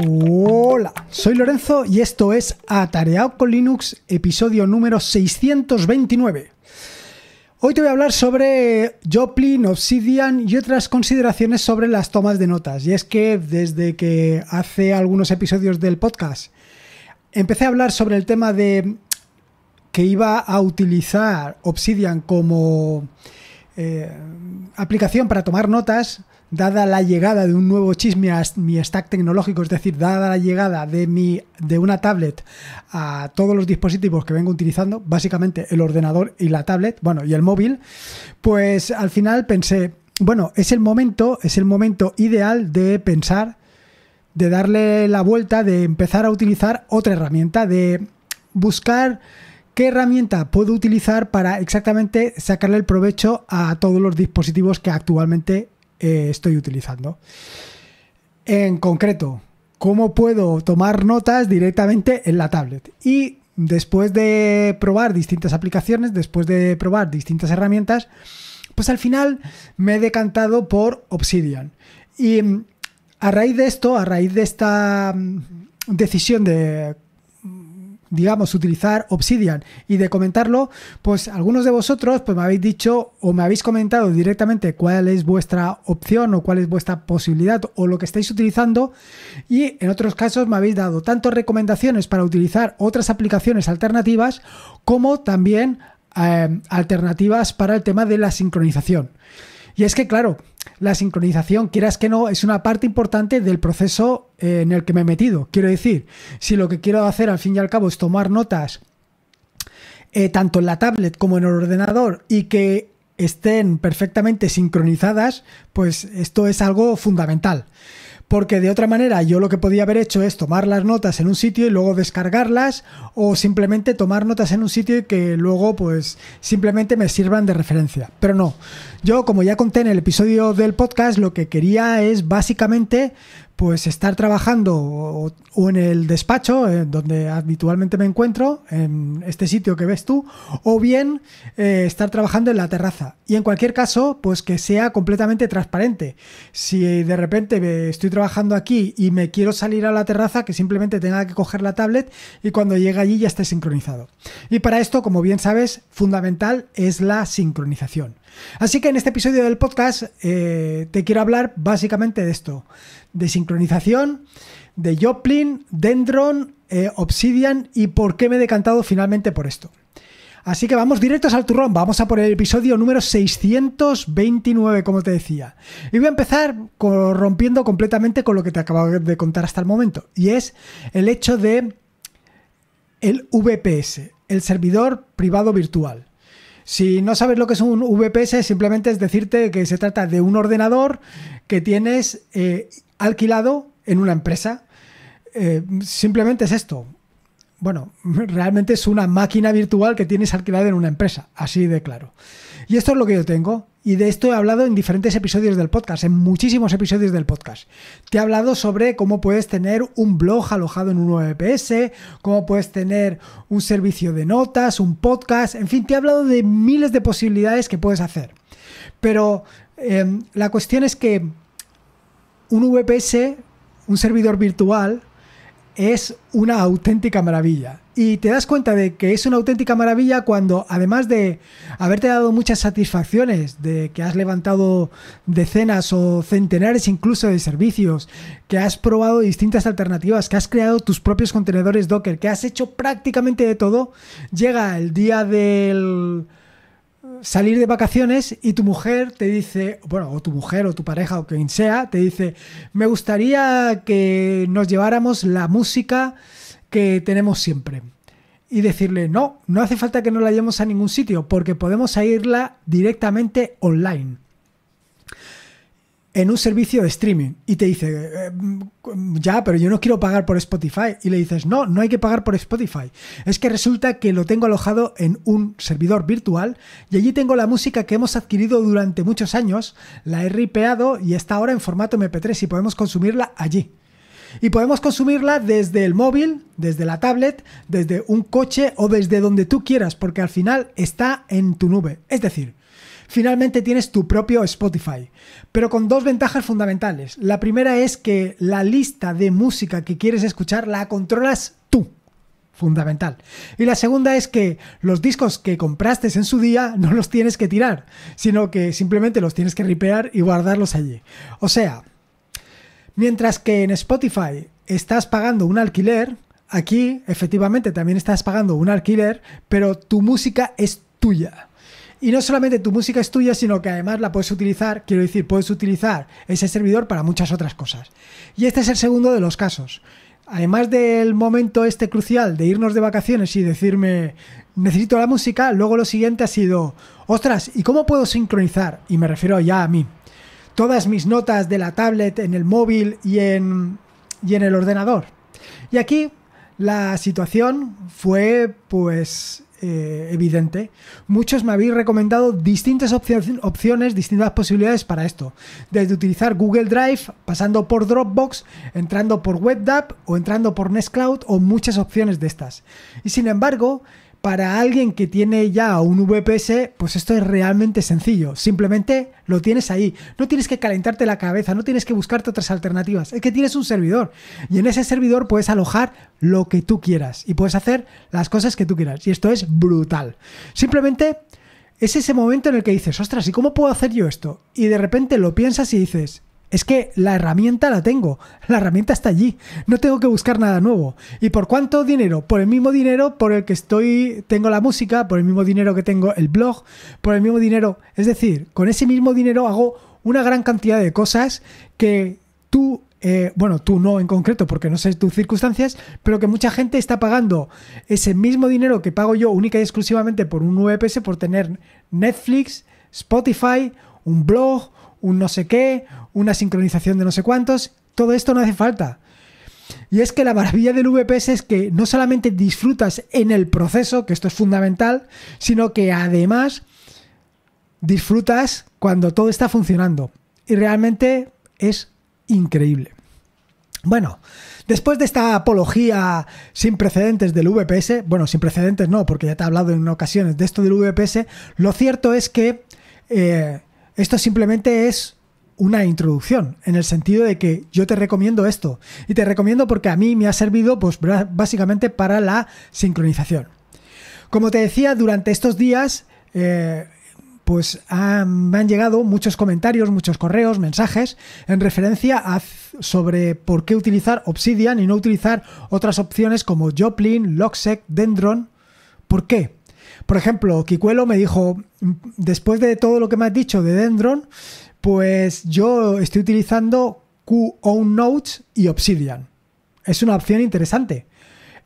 Hola, soy Lorenzo y esto es Atareado con Linux, episodio número 629. Hoy te voy a hablar sobre Joplin, Obsidian y otras consideraciones sobre las tomas de notas. Y es que desde que hace algunos episodios del podcast empecé a hablar sobre el tema de que iba a utilizar Obsidian como eh, aplicación para tomar notas, dada la llegada de un nuevo chisme a mi stack tecnológico, es decir, dada la llegada de, mi, de una tablet a todos los dispositivos que vengo utilizando, básicamente el ordenador y la tablet, bueno, y el móvil, pues al final pensé, bueno, es el momento, es el momento ideal de pensar, de darle la vuelta, de empezar a utilizar otra herramienta, de buscar ¿Qué herramienta puedo utilizar para exactamente sacarle el provecho a todos los dispositivos que actualmente eh, estoy utilizando? En concreto, ¿cómo puedo tomar notas directamente en la tablet? Y después de probar distintas aplicaciones, después de probar distintas herramientas, pues al final me he decantado por Obsidian. Y mm, a raíz de esto, a raíz de esta mm, decisión de digamos, utilizar Obsidian y de comentarlo, pues algunos de vosotros pues me habéis dicho o me habéis comentado directamente cuál es vuestra opción o cuál es vuestra posibilidad o lo que estáis utilizando y en otros casos me habéis dado tanto recomendaciones para utilizar otras aplicaciones alternativas como también eh, alternativas para el tema de la sincronización. Y es que, claro, la sincronización, quieras que no, es una parte importante del proceso eh, en el que me he metido. Quiero decir, si lo que quiero hacer al fin y al cabo es tomar notas eh, tanto en la tablet como en el ordenador y que estén perfectamente sincronizadas, pues esto es algo fundamental porque de otra manera yo lo que podía haber hecho es tomar las notas en un sitio y luego descargarlas o simplemente tomar notas en un sitio y que luego pues simplemente me sirvan de referencia. Pero no, yo como ya conté en el episodio del podcast, lo que quería es básicamente pues estar trabajando o, en el despacho, en eh, donde habitualmente me encuentro, en este sitio que ves tú, o bien eh, estar trabajando en la terraza. Y en cualquier caso, pues que sea completamente transparente. Si de repente estoy trabajando aquí y me quiero salir a la terraza, que simplemente tenga que coger la tablet y cuando llegue allí ya esté sincronizado. Y para esto, como bien sabes, fundamental es la sincronización. Así que en este episodio del podcast eh, te quiero hablar básicamente de esto, de sincronización, de Joplin, Dendron, eh, Obsidian y por qué me he decantado finalmente por esto. Así que vamos directos al turrón, vamos a por el episodio número 629, como te decía. Y voy a empezar rompiendo completamente con lo que te acabo de contar hasta el momento, y es el hecho de el VPS, el servidor privado virtual. Si no sabes lo que es un VPS, simplemente es decirte que se trata de un ordenador que tienes eh, alquilado en una empresa. Eh, simplemente es esto. Bueno, realmente es una máquina virtual que tienes alquilada en una empresa, así de claro. Y esto es lo que yo tengo. Y de esto he hablado en diferentes episodios del podcast, en muchísimos episodios del podcast. Te he hablado sobre cómo puedes tener un blog alojado en un VPS, e cómo puedes tener un servicio de notas, un podcast, en fin, te he hablado de miles de posibilidades que puedes hacer. Pero em, la cuestión es que un VPS, e un servidor virtual, es una auténtica maravilla y te das cuenta de que es una auténtica maravilla cuando, además de haberte dado muchas satisfacciones, de que has levantado decenas o centenares incluso de servicios, que has probado distintas alternativas, que has creado tus propios contenedores Docker, que has hecho prácticamente de todo, llega el día del salir de vacaciones y tu mujer te dice, bueno, o tu mujer o tu pareja o quien sea, te dice, me gustaría que nos lleváramos la música que tenemos siempre. Y decirle, no, no hace falta que no la llevemos a ningún sitio, porque podemos irla directamente online en un servicio de streaming y te dice, eh, mm, ya, pero yo no quiero pagar por Spotify. Y le dices, no, no hay que pagar por Spotify. Es que resulta que lo tengo alojado en un servidor virtual y allí tengo la música que hemos adquirido durante muchos años, la he ripeado y está ahora en formato MP3 y podemos consumirla allí. Y podemos consumirla desde el móvil, desde la tablet, desde un coche o desde donde tú quieras, porque al final está en tu nube. Es decir, finalmente tienes tu propio Spotify. Pero con dos ventajas fundamentales. La primera es que la lista de música que quieres escuchar la controlas tú fundamental. Y la segunda es que los discos que compraste en su día no los tienes que tirar, sino que simplemente los tienes que ripear y guardarlos allí. O sea, mientras que en Spotify estás pagando un alquiler, aquí efectivamente también estás pagando un alquiler, pero tu música es tuya. Y no solamente tu música es tuya, sino que además la puedes utilizar, quiero decir, puedes utilizar ese servidor para muchas otras cosas. Y este es el segundo de los casos. Además del momento este crucial de irnos de vacaciones y decirme, necesito la música, luego lo siguiente ha sido, ostras, ¿y cómo puedo sincronizar? Y me refiero ya a mí. Todas mis notas de la tablet, en el móvil y en, y en el ordenador. Y aquí la situación fue pues eh, evidente, muchos me habéis recomendado distintas opciones, distintas posibilidades para esto. Desde utilizar Google Drive, pasando por Dropbox, entrando por WebDAV o entrando por Nextcloud o muchas opciones de estas. Y sin embargo, para alguien que tiene ya un VPS, pues esto es realmente sencillo. Simplemente lo tienes ahí. No tienes que calentarte la cabeza, no tienes que buscarte otras alternativas. Es que tienes un servidor. Y en ese servidor puedes alojar lo que tú quieras. Y puedes hacer las cosas que tú quieras. Y esto es brutal. Simplemente es ese momento en el que dices, ostras, ¿y cómo puedo hacer yo esto? Y de repente lo piensas y dices, es que la herramienta la tengo, la herramienta está allí, no tengo que buscar nada nuevo. ¿Y por cuánto dinero? Por el mismo dinero por el que estoy, tengo la música, por el mismo dinero que tengo el blog, por el mismo dinero. Es decir, con ese mismo dinero hago una gran cantidad de cosas que tú, eh, bueno, tú no en concreto porque no sé tus circunstancias, pero que mucha gente está pagando ese mismo dinero que pago yo única y exclusivamente por un VPS por tener Netflix, Spotify, un blog, un no sé qué, una sincronización de no sé cuántos, todo esto no hace falta. Y es que la maravilla del VPS es que no solamente disfrutas en el proceso, que esto es fundamental, sino que además disfrutas cuando todo está funcionando. Y realmente es increíble. Bueno, después de esta apología sin precedentes del VPS, bueno, sin precedentes no, porque ya te he hablado en ocasiones de esto del VPS, lo cierto es que eh, esto simplemente es una introducción, en el sentido de que yo te recomiendo esto. Y te recomiendo porque a mí me ha servido pues, básicamente para la sincronización. Como te decía, durante estos días eh, pues me han llegado muchos comentarios, muchos correos, mensajes en referencia a sobre por qué utilizar Obsidian y no utilizar otras opciones como Joplin, Logsec, Dendron. ¿Por qué? Por ejemplo, Kikuelo me dijo, después de todo lo que me has dicho de Dendron, pues yo estoy utilizando QOwn Notes y Obsidian. Es una opción interesante.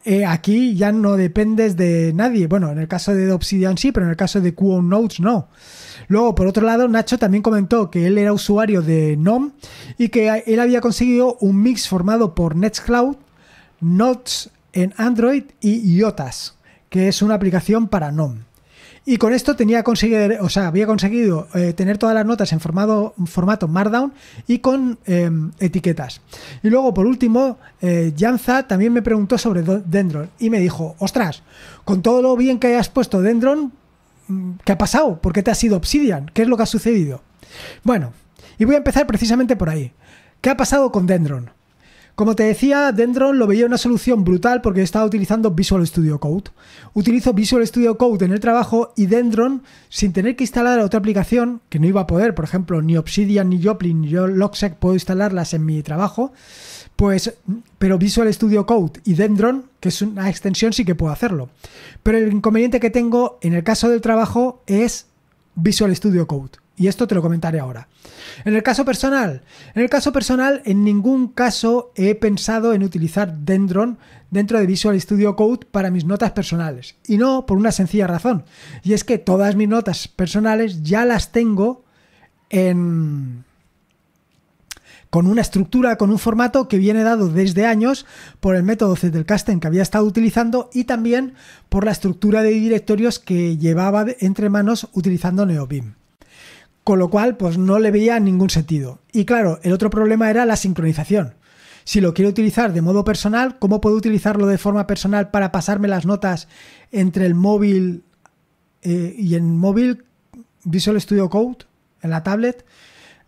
Eh, aquí ya no dependes de nadie. Bueno, en el caso de Obsidian sí, pero en el caso de QOwn Notes no. Luego, por otro lado, Nacho también comentó que él era usuario de GNOME y que él había conseguido un mix formado por Nextcloud, Notes en Android y IOTAS que es una aplicación para NOM. Y con esto tenía o había conseguido eh, tener todas las notas en formato Markdown y con em, etiquetas. Y luego, por último, Janza eh, también me preguntó sobre Dendron y me dijo, ostras, con todo lo bien que hayas puesto Dendron, mm, ¿qué ha pasado? ¿Por qué te ha sido Obsidian? ¿Qué es lo que ha sucedido? Bueno, y voy a empezar precisamente por ahí. ¿Qué ha pasado con Dendron? Como te decía, Dendron lo veía una solución brutal porque estaba utilizando Visual Studio Code. Utilizo Visual Studio Code en el trabajo y Dendron, sin tener que instalar otra aplicación, que no iba a poder, por ejemplo, ni Obsidian, ni Joplin, ni yo Logsec puedo instalarlas en mi trabajo, pues, pero Visual Studio Code y Dendron, que es una extensión, sí que puedo hacerlo. Pero el inconveniente que tengo en el caso del trabajo es Visual Studio Code. Y esto te lo comentaré ahora. En el caso personal, en el caso personal, en ningún caso he pensado en utilizar Dendron dentro de Visual Studio Code para mis notas personales. Y no por una sencilla razón. Y es que todas mis notas personales ya las tengo en con una estructura, con un formato que viene dado desde años por el método Zettelkasten que había estado utilizando y también por la estructura de directorios que llevaba entre manos utilizando Neobim con lo cual, pues no le veía ningún sentido. Y claro, el otro problema era la sincronización. Si lo quiero utilizar de modo personal, ¿cómo puedo utilizarlo de forma personal para pasarme las notas entre el móvil eh, y en móvil Visual Studio Code, en la tablet?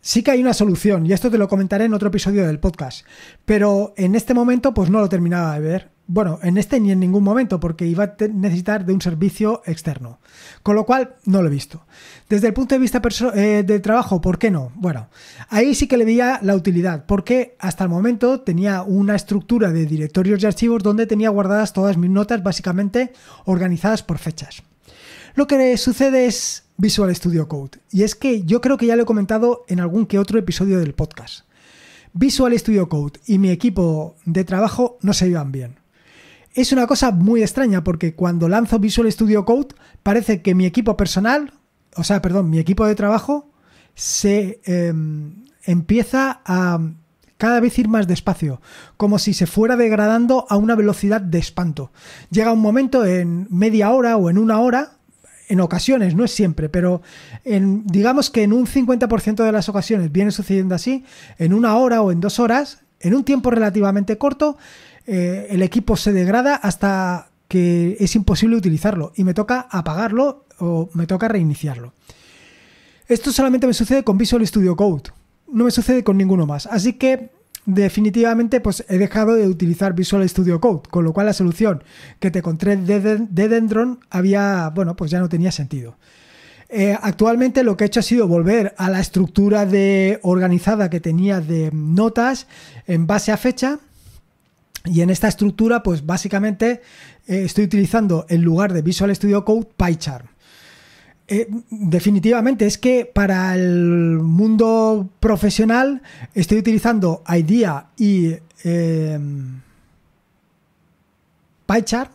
Sí que hay una solución, y esto te lo comentaré en otro episodio del podcast, pero en este momento pues no lo terminaba de ver. Bueno, en este ni en ningún momento, porque iba a necesitar de un servicio externo. Con lo cual, no lo he visto. Desde el punto de vista eh, de trabajo, ¿por qué no? Bueno, ahí sí que le veía la utilidad, porque hasta el momento tenía una estructura de directorios y archivos donde tenía guardadas todas mis notas, básicamente organizadas por fechas. Lo que sucede es Visual Studio Code, y es que yo creo que ya lo he comentado en algún que otro episodio del podcast. Visual Studio Code y mi equipo de trabajo no se iban bien. Es una cosa muy extraña porque cuando lanzo Visual Studio Code parece que mi equipo personal, o sea, perdón, mi equipo de trabajo se em, empieza a cada vez ir más despacio, como si se fuera degradando a una velocidad de espanto. Llega un momento en media hora o en una hora, en ocasiones, no es siempre, pero en, digamos que en un 50% de las ocasiones viene sucediendo así, en una hora o en dos horas, en un tiempo relativamente corto, eh, el equipo se degrada hasta que es imposible utilizarlo y me toca apagarlo o me toca reiniciarlo. Esto solamente me sucede con Visual Studio Code, no me sucede con ninguno más. Así que definitivamente pues he dejado de utilizar Visual Studio Code, con lo cual la solución que te encontré de, Dendron había, bueno, pues ya no tenía sentido. Eh, actualmente lo que he hecho ha sido volver a la estructura de organizada que tenía de notas en base a fecha y en esta estructura, pues básicamente eh, estoy utilizando en lugar de Visual Studio Code PyCharm. Eh, definitivamente es que para el mundo profesional estoy utilizando IDEA y em, PyCharm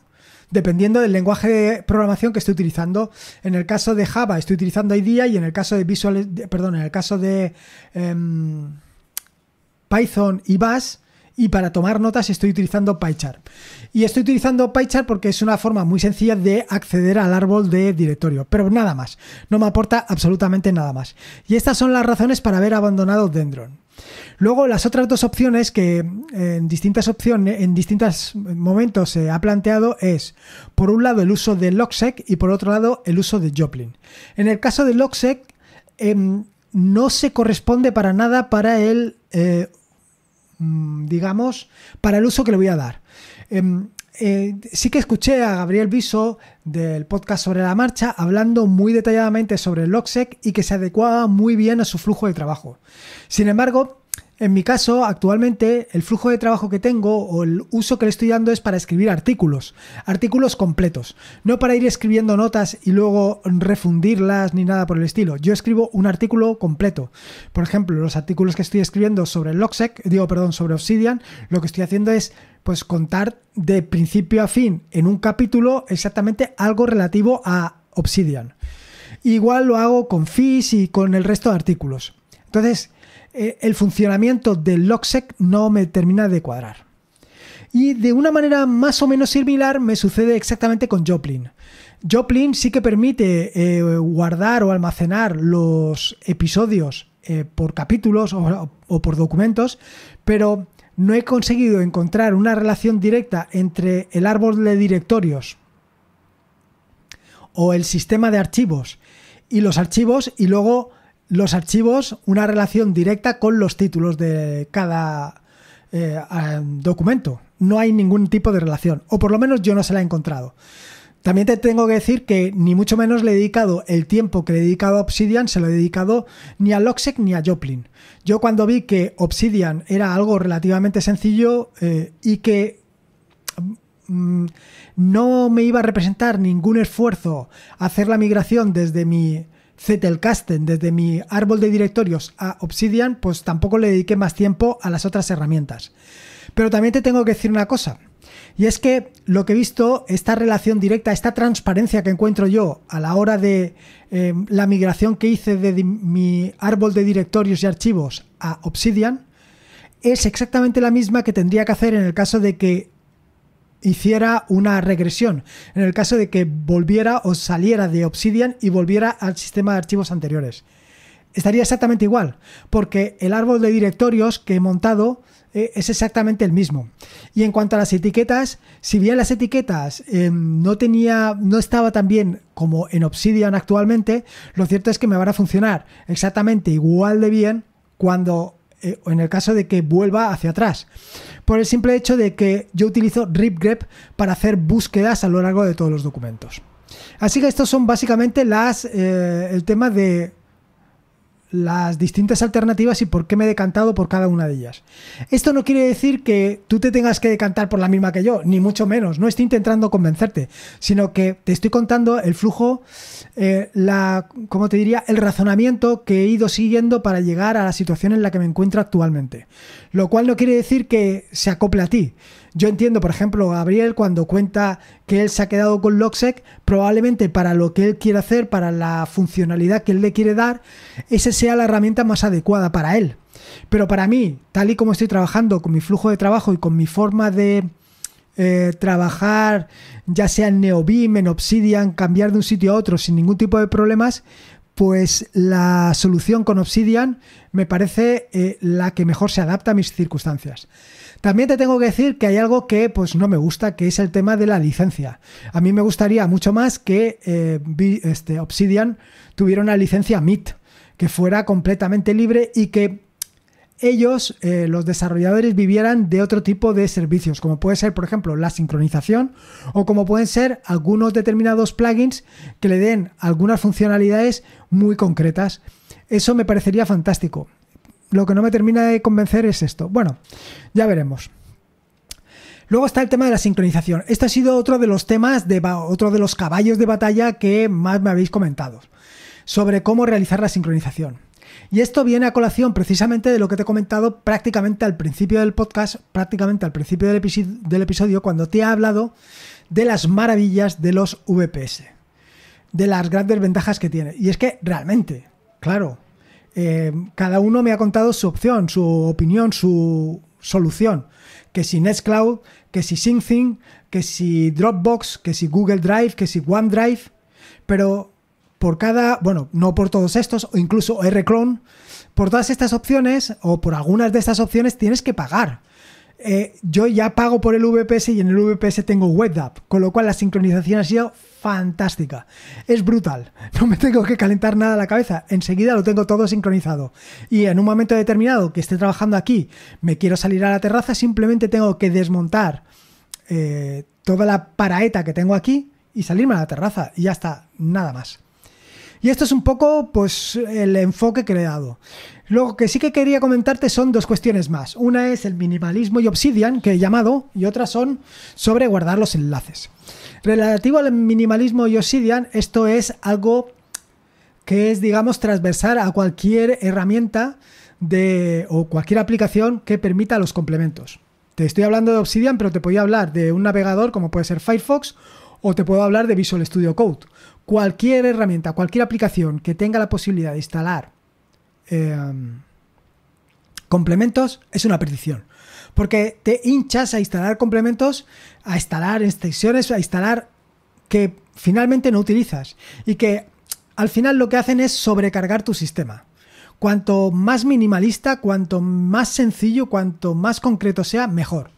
dependiendo del lenguaje de programación que estoy utilizando. En el caso de Java estoy utilizando IDEA y en el caso de Visual, perdón, en el caso de em, Python y Bash y para tomar notas estoy utilizando PyChart. Y estoy utilizando PyChart porque es una forma muy sencilla de acceder al árbol de directorio, pero nada más, no me aporta absolutamente nada más. Y estas son las razones para haber abandonado Dendron. Luego las otras dos opciones que eh, en distintas opciones, en distintos momentos se ha planteado es, por un lado el uso de Logsec y por otro lado el uso de Joplin. En el caso de Logsec em, no se corresponde para nada para el eh, Mm, digamos, para el uso que le voy a dar. Em, eh, sí que escuché a Gabriel Biso del podcast sobre la marcha hablando muy detalladamente sobre el LogSec y que se adecuaba muy bien a su flujo de trabajo. Sin embargo, en mi caso, actualmente, el flujo de trabajo que tengo o el uso que le estoy dando es para escribir artículos, artículos completos, no para ir escribiendo notas y luego refundirlas ni nada por el estilo. Yo escribo un artículo completo. Por ejemplo, los artículos que estoy escribiendo sobre Logsec, digo, perdón, sobre Obsidian, lo que estoy haciendo es pues contar de principio a fin en un capítulo exactamente algo relativo a Obsidian. Igual lo hago con FIS y con el resto de artículos. Entonces, eh, el funcionamiento del LogSec no me termina de cuadrar. Y de una manera más o menos similar me sucede exactamente con Joplin. Joplin sí que permite eh, guardar o almacenar los episodios eh, por capítulos o, por documentos, pero no he conseguido encontrar una relación directa entre el árbol de directorios o el sistema de archivos y los archivos y luego los archivos una relación directa con los títulos de cada eh, documento. No hay ningún tipo de relación, o por lo menos yo no se la he encontrado. También te tengo que decir que ni mucho menos le he dedicado el tiempo que le he dedicado a Obsidian, se lo he dedicado ni a Loxek ni a Joplin. Yo cuando vi que Obsidian era algo relativamente sencillo eh, y que mm, no me iba a representar ningún esfuerzo hacer la migración desde mi Zettelkasten desde mi árbol de directorios a Obsidian, pues tampoco le dediqué más tiempo a las otras herramientas. Pero también te tengo que decir una cosa. Y es que lo que he visto, esta relación directa, esta transparencia que encuentro yo a la hora de eh, la migración que hice de mi árbol de directorios y archivos a Obsidian, es exactamente la misma que tendría que hacer en el caso de que hiciera una regresión, en el caso de que volviera o saliera de Obsidian y volviera al sistema de archivos anteriores. Estaría exactamente igual, porque el árbol de directorios que he montado eh, es exactamente el mismo. Y en cuanto a las etiquetas, si bien las etiquetas em, no tenía, no estaba tan bien como en Obsidian actualmente, lo cierto es que me van a funcionar exactamente igual de bien cuando eh, en el caso de que vuelva hacia atrás. Por el simple hecho de que yo utilizo ripgrep para hacer búsquedas a lo largo de todos los documentos. Así que estos son básicamente las, eh, el tema de las distintas alternativas y por qué me he decantado por cada una de ellas. Esto no quiere decir que tú te tengas que decantar por la misma que yo, ni mucho menos, no estoy intentando convencerte, sino que te estoy contando el flujo, eh, la, como te diría?, el razonamiento que he ido siguiendo para llegar a la situación en la que me encuentro actualmente. Lo cual no quiere decir que se acople a ti, yo entiendo, por ejemplo, Gabriel cuando cuenta que él se ha quedado con Logsec, probablemente para lo que él quiere hacer, para la funcionalidad que él le quiere dar, esa sea la herramienta más adecuada para él. Pero para mí, tal y como estoy trabajando con mi flujo de trabajo y con mi forma de eh, trabajar, ya sea en NeoBeam, en Obsidian, cambiar de un sitio a otro sin ningún tipo de problemas, pues la solución con Obsidian me parece eh, la que mejor se adapta a mis circunstancias. También te tengo que decir que hay algo que pues no me gusta, que es el tema de la licencia. A mí me gustaría mucho más que eh, este, Obsidian tuviera una licencia MIT, que fuera completamente libre y que ellos, eh, los desarrolladores, vivieran de otro tipo de servicios, como puede ser, por ejemplo, la sincronización o como pueden ser algunos determinados plugins que le den algunas funcionalidades muy concretas. Eso me parecería fantástico. Lo que no me termina de convencer es esto. Bueno, ya veremos. Luego está el tema de la sincronización. Este ha sido otro de los temas, de otro de los caballos de batalla que más me habéis comentado sobre cómo realizar la sincronización. Y esto viene a colación precisamente de lo que te he comentado prácticamente al principio del podcast, prácticamente al principio del, episodio, cuando te he hablado de las maravillas de los VPS, de las grandes ventajas que tiene. Y es que realmente, claro, eh, cada uno me ha contado su opción, su opinión, su solución. Que si Nextcloud, que si SyncThing, que si Dropbox, que si Google Drive, que si OneDrive. Pero por cada, bueno, no por todos estos, o incluso R-Clone, por todas estas opciones o por algunas de estas opciones tienes que pagar. Eh, yo ya pago por el VPS y en el VPS tengo WebDAV, con lo cual la sincronización ha sido fantástica. Es brutal, no me tengo que calentar nada la cabeza, enseguida lo tengo todo sincronizado. Y en un momento determinado que esté trabajando aquí, me quiero salir a la terraza, simplemente tengo que desmontar eh, toda la paraeta que tengo aquí y salirme a la terraza y ya está, nada más. Y esto es un poco pues, el enfoque que le he dado. Lo que sí que quería comentarte son dos cuestiones más. Una es el minimalismo y Obsidian, que he llamado, y otra son sobre guardar los enlaces. Relativo al minimalismo y Obsidian, esto es algo que es, digamos, transversal a cualquier herramienta de, o cualquier aplicación que permita los complementos. Te estoy hablando de Obsidian, pero te podía hablar de un navegador como puede ser Firefox o te puedo hablar de Visual Studio Code cualquier herramienta, cualquier aplicación que tenga la posibilidad de instalar em, complementos es una perdición, Porque te hinchas a instalar complementos, a instalar extensiones, a instalar que finalmente no utilizas y que al final lo que hacen es sobrecargar tu sistema. Cuanto más minimalista, cuanto más sencillo, cuanto más concreto sea, mejor.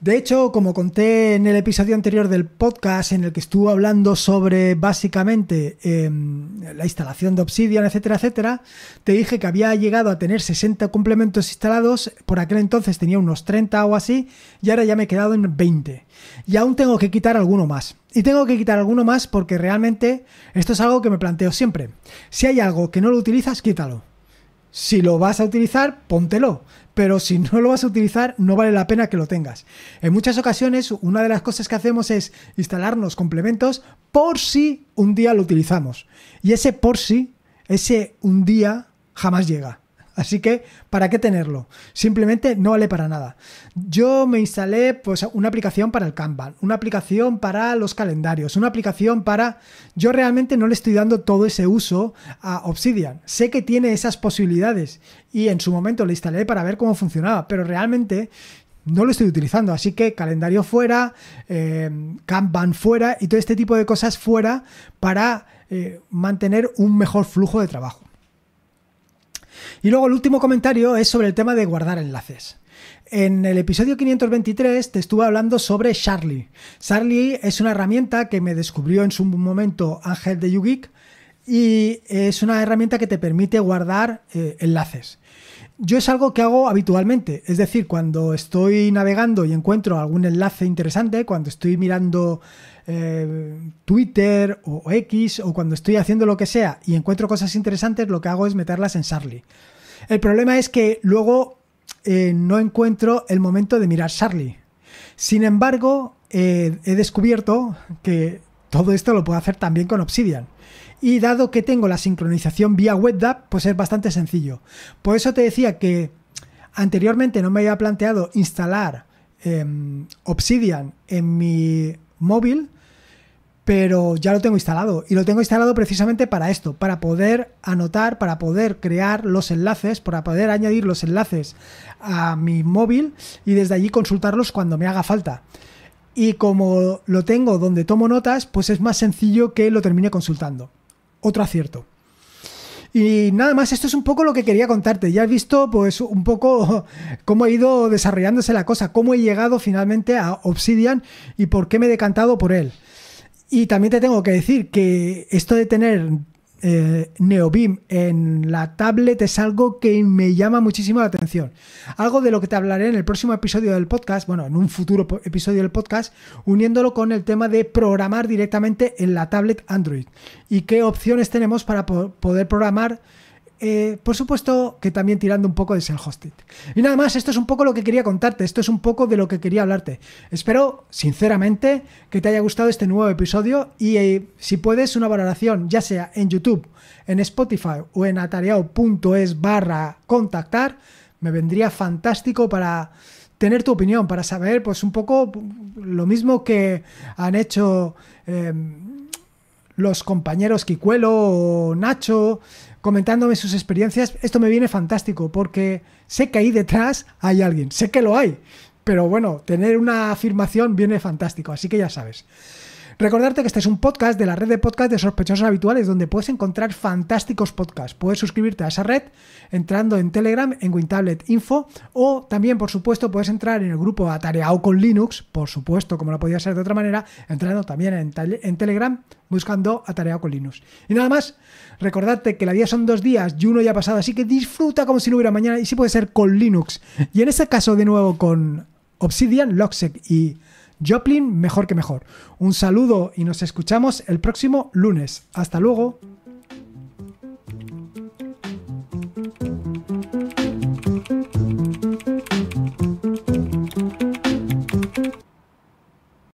De hecho, como conté en el episodio anterior del podcast en el que estuve hablando sobre básicamente em, la instalación de Obsidian, etcétera, etcétera, te dije que había llegado a tener 60 complementos instalados, por aquel entonces tenía unos 30 o así, y ahora ya me he quedado en 20. Y aún tengo que quitar alguno más. Y tengo que quitar alguno más porque realmente esto es algo que me planteo siempre. Si hay algo que no lo utilizas, quítalo si lo vas a utilizar, póntelo. Pero si no lo vas a utilizar, no vale la pena que lo tengas. En muchas ocasiones, una de las cosas que hacemos es instalarnos complementos por si un día lo utilizamos. Y ese por si, ese un día, jamás llega. Así que, ¿para qué tenerlo? Simplemente no vale para nada. Yo me instalé pues, una aplicación para el Kanban, una aplicación para los calendarios, una aplicación para... Yo realmente no le estoy dando todo ese uso a Obsidian. Sé que tiene esas posibilidades y en su momento le instalé para ver cómo funcionaba, pero realmente no lo estoy utilizando. Así que calendario fuera, eh, Kanban fuera y todo este tipo de cosas fuera para eh, mantener un mejor flujo de trabajo. Y luego el último comentario es sobre el tema de guardar enlaces. En el episodio 523 te estuve hablando sobre Charlie. Charlie es una herramienta que me descubrió en su momento Ángel de YouGeek y eh, es una herramienta que te permite guardar eh, enlaces. Yo es algo que hago habitualmente, es decir, cuando estoy navegando y encuentro algún enlace interesante, cuando estoy mirando eh, Twitter o, X o cuando estoy haciendo lo que sea y encuentro cosas interesantes, lo que hago es meterlas en Sharly. El problema es que luego no encuentro el momento de mirar Sharly. Sin embargo, he descubierto que todo esto lo puedo hacer también con Obsidian y dado que tengo la sincronización vía WebDAV, pues es bastante sencillo. Por eso te decía que anteriormente no me había planteado instalar em, Obsidian en mi móvil, pero ya lo tengo instalado y lo tengo instalado precisamente para esto, para poder anotar, para poder crear los enlaces, para poder añadir los enlaces a mi móvil y desde allí consultarlos cuando me haga falta. Y como lo tengo donde tomo notas, pues es más sencillo que lo termine consultando otro acierto. Y nada más, esto es un poco lo que quería contarte. Ya has visto, pues, un poco cómo ha ido desarrollándose la cosa, cómo he llegado finalmente a Obsidian y por qué me he decantado por él. Y también te tengo que decir que esto de tener eh, NeoBeam en la tablet es algo que me llama muchísimo la atención. Algo de lo que te hablaré en el próximo episodio del podcast, bueno, en un futuro episodio del podcast, uniéndolo con el tema de programar directamente en la tablet Android y qué opciones tenemos para poder programar eh, por supuesto que también tirando un poco de self-hosted. Y nada más, esto es un poco lo que quería contarte, esto es un poco de lo que quería hablarte. Espero, sinceramente, que te haya gustado este nuevo episodio y eh, si puedes, una valoración, ya sea en YouTube, en Spotify o en atareado.es barra contactar, me vendría fantástico para tener tu opinión, para saber pues un poco lo mismo que han hecho... Em, los compañeros Quicuelo o Nacho, comentándome sus experiencias. Esto me viene fantástico porque sé que ahí detrás hay alguien, sé que lo hay, pero bueno, tener una afirmación viene fantástico, así que ya sabes. Recordarte que este es un podcast de la red de podcast de sospechosos habituales, donde puedes encontrar fantásticos podcasts. Puedes suscribirte a esa red entrando en Telegram, en WinTablet Info, o también, por supuesto, puedes entrar en el grupo Atareado con Linux, por supuesto, como no podía ser de otra manera, entrando también en, Telegram buscando Atareado con Linux. Y nada más, recordarte que la vida son dos días y uno ya ha pasado, así que disfruta como si no hubiera mañana y si puede ser con Linux. Y en ese caso, de nuevo, con Obsidian, Logsec y Joplin mejor que mejor. Un saludo y nos escuchamos el próximo lunes. Hasta luego.